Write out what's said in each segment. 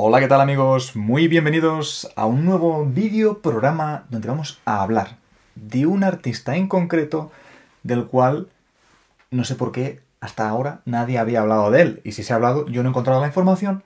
Hola, ¿qué tal amigos? Muy bienvenidos a un nuevo vídeo programa donde vamos a hablar de un artista en concreto del cual no sé por qué hasta ahora nadie había hablado de él. Y si se ha hablado, yo no he encontrado la información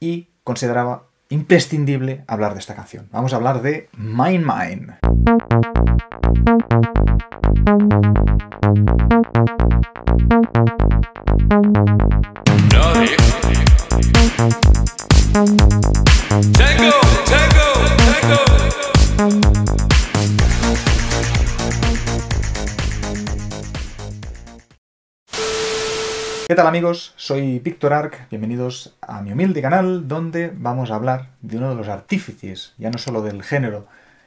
y consideraba imprescindible hablar de esta canción. Vamos a hablar de Mine Mine. tal amigos? Soy Arc, bienvenidos a mi humilde canal donde vamos a hablar de uno de los artífices, ya no solo del género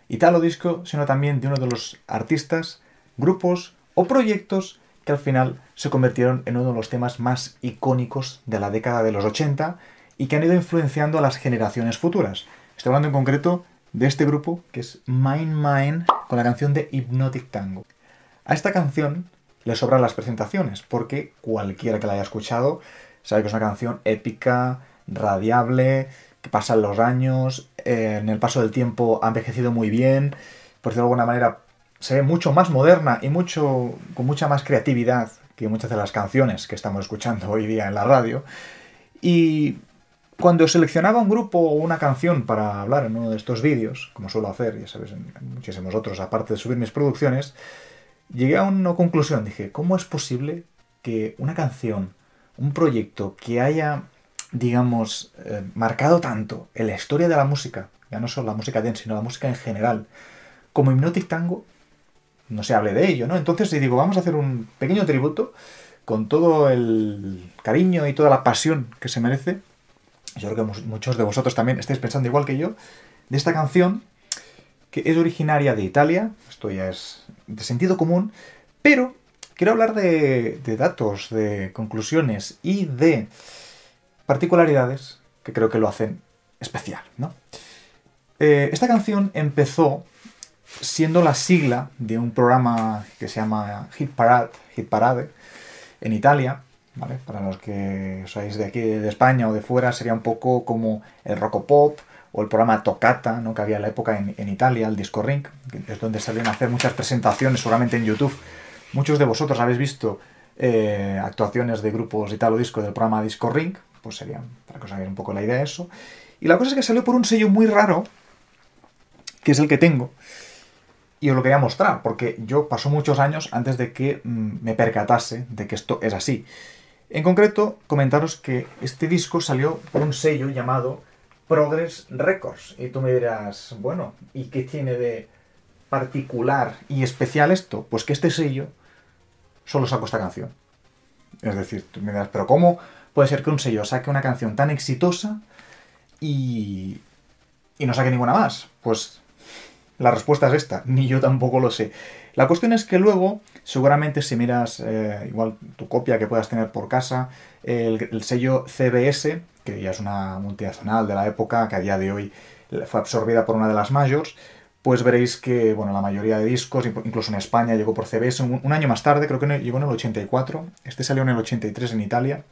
italo disco, sino también de uno de los artistas, grupos o proyectos que al final se convirtieron en uno de los temas más icónicos de la década de los 80 y que han ido influenciando a las generaciones futuras. Estoy hablando en concreto de este grupo que es Mind Mind con la canción de Hypnotic Tango. A esta canción le sobran las presentaciones, porque cualquiera que la haya escuchado sabe que es una canción épica, radiable, que pasan los años, eh, en el paso del tiempo ha envejecido muy bien, por decirlo de alguna manera, se ve mucho más moderna y mucho, con mucha más creatividad que muchas de las canciones que estamos escuchando hoy día en la radio. Y cuando seleccionaba un grupo o una canción para hablar en uno de estos vídeos, como suelo hacer, ya sabes, en muchísimos otros, aparte de subir mis producciones, llegué a una conclusión. Dije, ¿cómo es posible que una canción, un proyecto que haya, digamos, eh, marcado tanto en la historia de la música, ya no solo la música dance, sino la música en general, como hipnotic Tango, no se hable de ello, ¿no? Entonces digo, vamos a hacer un pequeño tributo con todo el cariño y toda la pasión que se merece. Yo creo que muchos de vosotros también estáis pensando igual que yo, de esta canción que es originaria de Italia, esto ya es de sentido común, pero quiero hablar de, datos, de conclusiones y de particularidades que creo que lo hacen especial, ¿no? Eh, esta canción empezó siendo la sigla de un programa que se llama Hit Parade, Hit Parade en Italia, Para los que sois de aquí, de España o de fuera, sería un poco como el rock pop o el programa Tocata, ¿no? que había en la época en, Italia, el Disco Ring, es donde salían a hacer muchas presentaciones, seguramente en YouTube. Muchos de vosotros habéis visto eh, actuaciones de grupos tal o Disco del programa Disco Ring, pues sería para que os hagáis un poco la idea de eso. Y la cosa es que salió por un sello muy raro, que es el que tengo, y os lo quería mostrar, porque yo pasó muchos años antes de que mm, me percatase de que esto es así. En concreto, comentaros que este disco salió por un sello llamado Progress Records. Y tú me dirás, bueno, ¿y qué tiene de particular y especial esto? Pues que este sello solo sacó esta canción. Es decir, tú me dirás, pero ¿cómo puede ser que un sello saque una canción tan exitosa y, y no saque ninguna más? Pues la respuesta es esta, ni yo tampoco lo sé. La cuestión es que luego, seguramente si miras eh, igual tu copia que puedas tener por casa, el, sello CBS, que ya es una multinacional de la época, que a día de hoy fue absorbida por una de las mayores, pues veréis que bueno, la mayoría de discos, incluso en España, llegó por CBS un, año más tarde, creo que llegó en el 84, este salió en el 83 en Italia,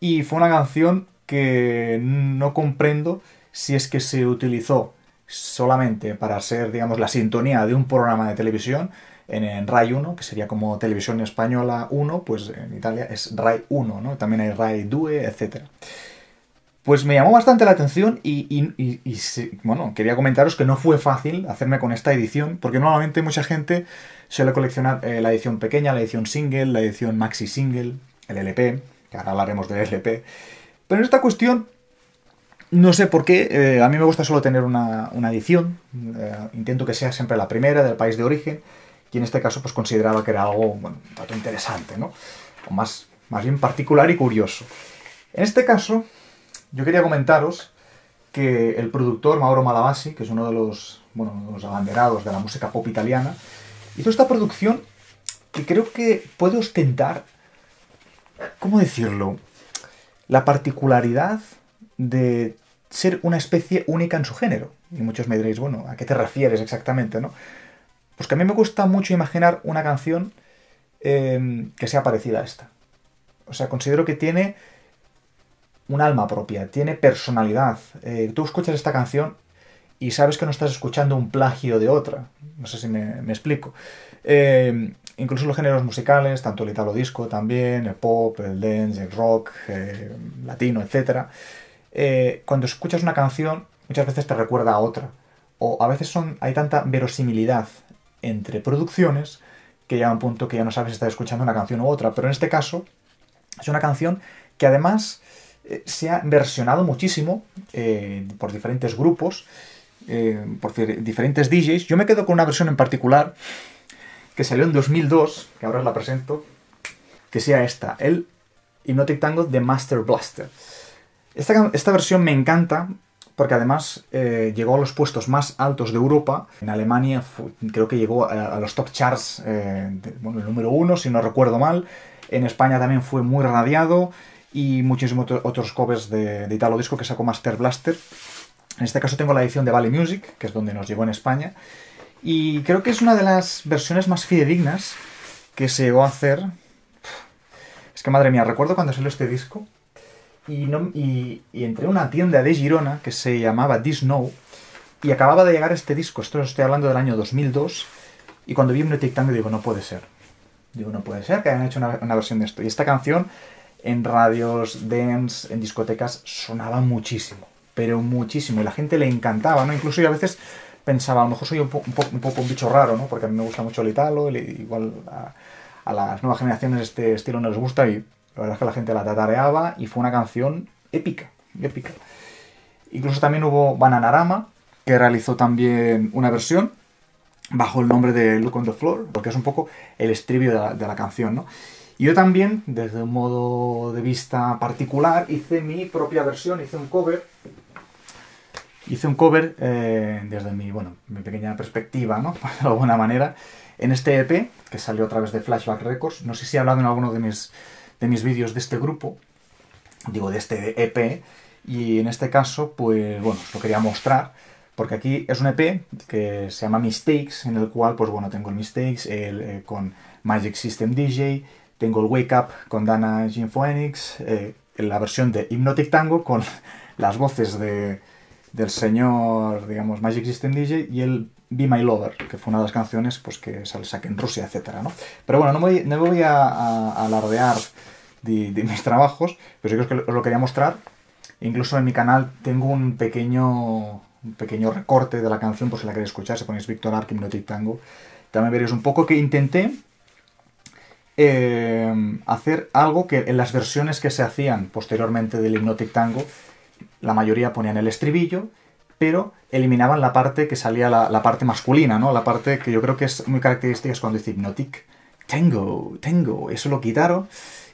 y fue una canción que no comprendo si es que se utilizó solamente para ser, digamos, la sintonía de un programa de televisión, en, RAI 1, que sería como Televisión Española 1, pues en Italia es RAI 1, ¿no? También hay RAI 2, etc. Pues me llamó bastante la atención y, bueno, quería comentaros que no fue fácil hacerme con esta edición, porque normalmente mucha gente suele coleccionar eh, la edición pequeña, la edición single, la edición maxi single, el LP, que ahora hablaremos del LP. Pero en esta cuestión no sé por qué, eh, a mí me gusta solo tener una, edición, eh, intento que sea siempre la primera del país de origen, y en este caso pues consideraba que era algo, bueno, un interesante, ¿no? O más, más bien particular y curioso. En este caso, yo quería comentaros que el productor Mauro Malavasi, que es uno de los, bueno, los abanderados de la música pop italiana, hizo esta producción que creo que puede ostentar, ¿cómo decirlo?, la particularidad de ser una especie única en su género. Y muchos me diréis, bueno, ¿a qué te refieres exactamente? ¿no? Pues que a mí me gusta mucho imaginar una canción em, que sea parecida a esta. O sea, considero que tiene un alma propia, tiene personalidad. Eh, tú escuchas esta canción y sabes que no estás escuchando un plagio de otra. No sé si me, explico. Em, incluso los géneros musicales, tanto el italo disco también, el pop, el dance, el rock, eh, latino, etc. Eh, cuando escuchas una canción, muchas veces te recuerda a otra. O a veces hay tanta verosimilidad entre producciones que llega un punto que ya no sabes si estás escuchando una canción u otra. Pero en este caso, es una canción que además eh, se ha versionado muchísimo eh, por diferentes grupos, por diferentes DJs. Yo me quedo con una versión en particular que salió en 2002, que ahora os la presento, que sea esta, el Hypnotic Tango de Master Blaster. Esta, versión me encanta porque además eh, llegó a los puestos más altos de Europa. En Alemania creo que llegó a, los top charts, eh, bueno, el número uno, si no recuerdo mal. En España también fue muy radiado y muchísimos otros covers de, de Italo Disco que sacó Master Blaster. En este caso tengo la edición de Valley Music, que es donde nos llegó en España. Y creo que es una de las versiones más fidedignas que se llegó a hacer. Es que madre mía, recuerdo cuando salió este disco, y, entré a una tienda de Girona que se llamaba Disnow y acababa de llegar este disco, esto estoy hablando del año 2002, y cuando vi un Tango digo, no puede ser. Digo, no puede ser que hayan hecho una, versión de esto. Y esta canción en radios, dance, en discotecas, sonaba muchísimo, pero muchísimo, y la gente le encantaba, ¿no? Incluso yo a veces pensaba, a lo mejor soy un, poco un bicho raro, ¿no? Porque a mí me gusta mucho el italo, igual a, a las nuevas generaciones este estilo no les gusta y la verdad es que la gente la tatareaba y fue una canción épica, épica. Incluso también hubo Bananarama, que realizó también una versión bajo el nombre de Look on the Floor, porque es un poco el estribillo de la, canción, ¿no? Y yo también, desde un modo de vista particular, hice mi propia versión, hice un cover. Hice un cover eh, desde mi, bueno, mi pequeña perspectiva, ¿no? De alguna manera, en este EP, que salió a través de Flashback Records. No sé si he hablado en alguno de mis de mis vídeos de este grupo, digo, de este EP, y en este caso, pues bueno, lo quería mostrar, porque aquí es un EP que se llama Mistakes, en el cual, pues bueno, tengo el Mistakes el, eh, con Magic System DJ, tengo el Wake Up con Dana Ginfoenix, eh, la versión de Hypnotic Tango con las voces de, del señor, digamos, Magic System DJ y el Be My Lover, que fue una de las canciones pues, que sale saque en Rusia, etc. ¿no? Pero bueno, no me, voy a, alardear de, mis trabajos, pero sí que os, lo quería mostrar. Incluso en mi canal tengo un pequeño, pequeño recorte de la canción, por si la queréis escuchar, si ponéis Victor Ark, Hypnotic Tango. También veréis un poco que intenté eh, hacer algo que en las versiones que se hacían posteriormente del hipnotic Tango, la mayoría ponían el estribillo pero eliminaban la parte que salía la, parte masculina, ¿no? La parte que yo creo que es muy característica es cuando dice Hypnotic Tengo, tengo, eso lo quitaron.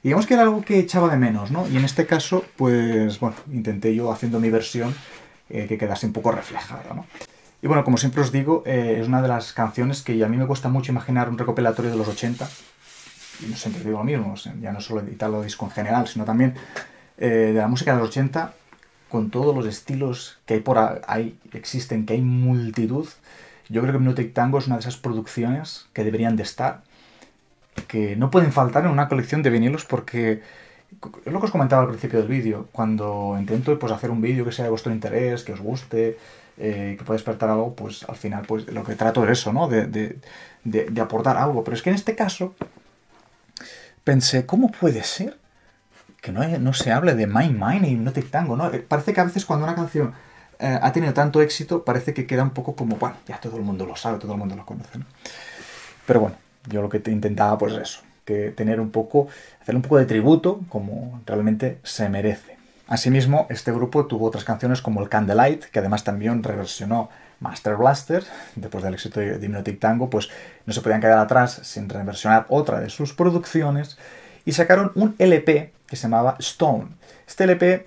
Y digamos que era algo que echaba de menos, ¿no? Y en este caso, pues bueno, intenté yo haciendo mi versión eh, que quedase un poco reflejada, Y bueno, como siempre os digo, eh, es una de las canciones que a mí me cuesta mucho imaginar un recopilatorio de los 80. Y no siempre digo lo mismo, ya no solo editarlo disco en general, sino también eh, de la música de los 80 con todos los estilos que hay por ahí, existen, que hay multitud. Yo creo que Hypnotic Tango es una de esas producciones que deberían de estar, que no pueden faltar en una colección de vinilos porque es lo que os comentaba al principio del vídeo, cuando intento pues, hacer un vídeo que sea de vuestro interés, que os guste, eh, que pueda despertar algo, pues al final pues, lo que trato es eso, ¿no? de, de, de aportar algo. Pero es que en este caso pensé, ¿cómo puede ser que no, no se hable de My Mind y Hypnotic Tango, ¿no? Eh, parece que a veces cuando una canción eh, ha tenido tanto éxito, parece que queda un poco como, bueno, ya todo el mundo lo sabe, todo el mundo lo conoce, ¿no? Pero bueno, yo lo que intentaba, pues eso, que tener un poco, hacer un poco de tributo como realmente se merece. Asimismo, este grupo tuvo otras canciones como el Candlelight, que además también reversionó Master Blaster, después del éxito de Hypnotic Tango, pues no se podían quedar atrás sin reversionar otra de sus producciones, y sacaron un LP que se llamaba Stone. Este LP,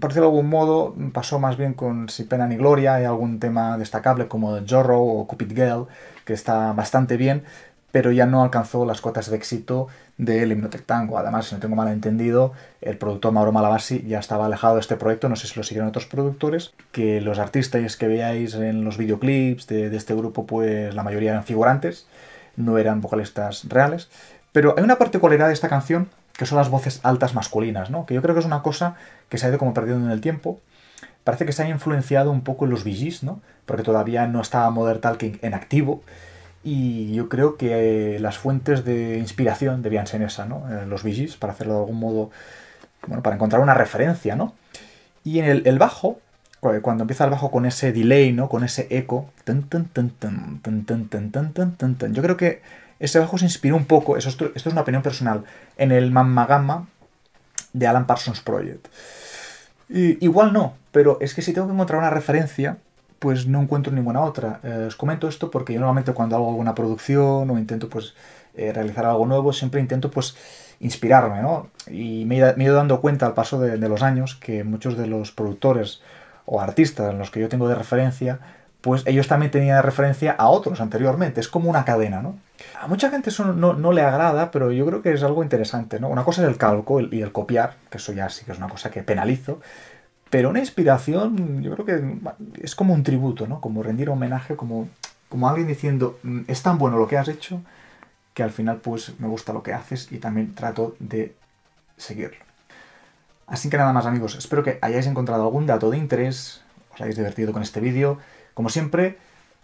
por decirlo de algún modo, pasó más bien con Si Pena ni Gloria y algún tema destacable como Jorro o Cupid Girl, que está bastante bien, pero ya no alcanzó las cuotas de éxito del himno Tango. Además, si no tengo mal entendido, el productor Mauro Malabasi ya estaba alejado de este proyecto, no sé si lo siguieron otros productores, que los artistas que veáis en los videoclips de, de este grupo, pues la mayoría eran figurantes, no eran vocalistas reales. Pero hay una particularidad de esta canción que son las voces altas masculinas, ¿no? Que yo creo que es una cosa que se ha ido como perdiendo en el tiempo. Parece que se ha influenciado un poco en los VGs, ¿no? Porque todavía no estaba Modern Talking en activo. Y yo creo que las fuentes de inspiración debían ser esa, ¿no? Los VGs, para hacerlo de algún modo, bueno, para encontrar una referencia, ¿no? Y en el, el bajo, cuando empieza el bajo con ese delay, ¿no? Con ese eco. Yo creo que este trabajo se inspiró un poco, esto, es una opinión personal, en el Mamma Gamma de Alan Parsons Project. igual no, pero es que si tengo que encontrar una referencia, pues no encuentro ninguna otra. Eh, os comento esto porque yo normalmente cuando hago alguna producción o intento pues eh, realizar algo nuevo, siempre intento pues inspirarme, ¿no? Y me he, ido dando cuenta al paso de los años que muchos de los productores o artistas en los que yo tengo de referencia pues ellos también tenían referencia a otros anteriormente. Es como una cadena, ¿no? A mucha gente eso no, le agrada, pero yo creo que es algo interesante, ¿no? Una cosa es el calco y el copiar, que eso ya sí que es una cosa que penalizo, pero una inspiración yo creo que es como un tributo, ¿no? Como rendir homenaje, como, como alguien diciendo, mm, es tan bueno lo que has hecho que al final pues me gusta lo que haces y también trato de seguirlo. Así que nada más amigos, espero que hayáis encontrado algún dato de interés, os hayáis divertido con este vídeo. Como siempre,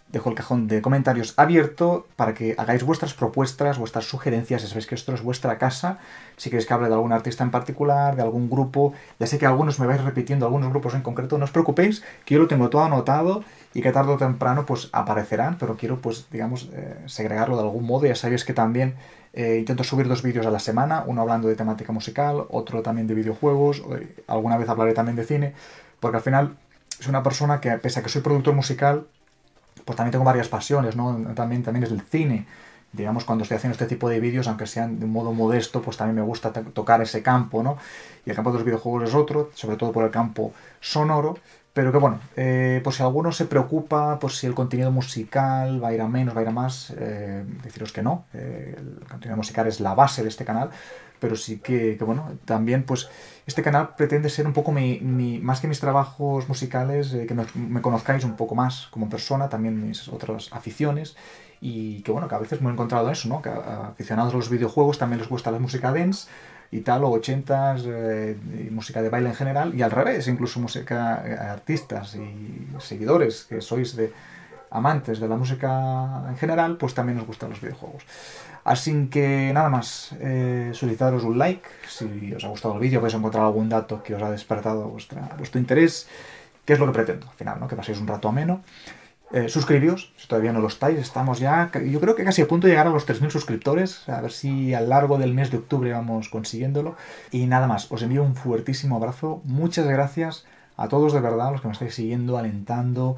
dejo el cajón de comentarios abierto para que hagáis vuestras propuestas, vuestras sugerencias. Ya sabéis que esto es vuestra casa. Si queréis que hable de algún artista en particular, de algún grupo, ya sé que algunos me vais repitiendo, algunos grupos en concreto, no os preocupéis, que yo lo tengo todo anotado y que tarde o temprano pues aparecerán, pero quiero pues, digamos, eh, segregarlo de algún modo. Ya sabéis que también eh, intento subir dos vídeos a la semana, uno hablando de temática musical, otro también de videojuegos, alguna vez hablaré también de cine, porque al final es una persona que, pese a que soy productor musical, pues también tengo varias pasiones, ¿no? También, también es el cine. Digamos, cuando estoy haciendo este tipo de vídeos, aunque sean de un modo modesto, pues también me gusta tocar ese campo, ¿no? Y el campo de los videojuegos es otro, sobre todo por el campo sonoro, pero que bueno, eh, pues si alguno se preocupa por si el contenido musical va a ir a menos, va a ir a más, eh, deciros que no, eh, el contenido musical es la base de este canal, pero sí que, bueno, también pues este canal pretende ser un poco más que mis trabajos musicales, eh, que me, conozcáis un poco más como persona, también mis otras aficiones y que bueno, que a veces me he encontrado eso, ¿no? Que aficionados a los videojuegos también les gusta la música dance y tal, o 80s, eh, música de baile en general, y al revés, incluso música, eh, artistas y seguidores que sois de amantes de la música en general, pues también os gustan los videojuegos. Así que nada más, eh, solicitaros un like, si os ha gustado el vídeo, podéis encontrar algún dato que os ha despertado vuestro interés, que es lo que pretendo al final, ¿no? que paséis un rato ameno. Eh, suscribíos, si todavía no lo estáis, estamos ya, yo creo que casi a punto de llegar a los 3.000 suscriptores, a ver si a lo largo del mes de octubre vamos consiguiéndolo. Y nada más, os envío un fuertísimo abrazo, muchas gracias a todos de verdad, a los que me estáis siguiendo, alentando,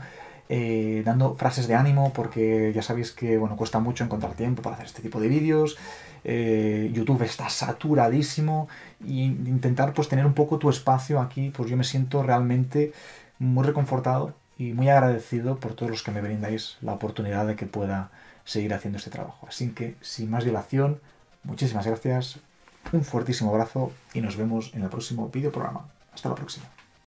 eh, dando frases de ánimo, porque ya sabéis que bueno, cuesta mucho encontrar tiempo para hacer este tipo de vídeos. Eh, YouTube está saturadísimo. Y intentar pues tener un poco tu espacio aquí, pues yo me siento realmente muy reconfortado y muy agradecido por todos los que me brindáis la oportunidad de que pueda seguir haciendo este trabajo. Así que, sin más dilación, muchísimas gracias, un fuertísimo abrazo y nos vemos en el próximo vídeo programa. Hasta la próxima.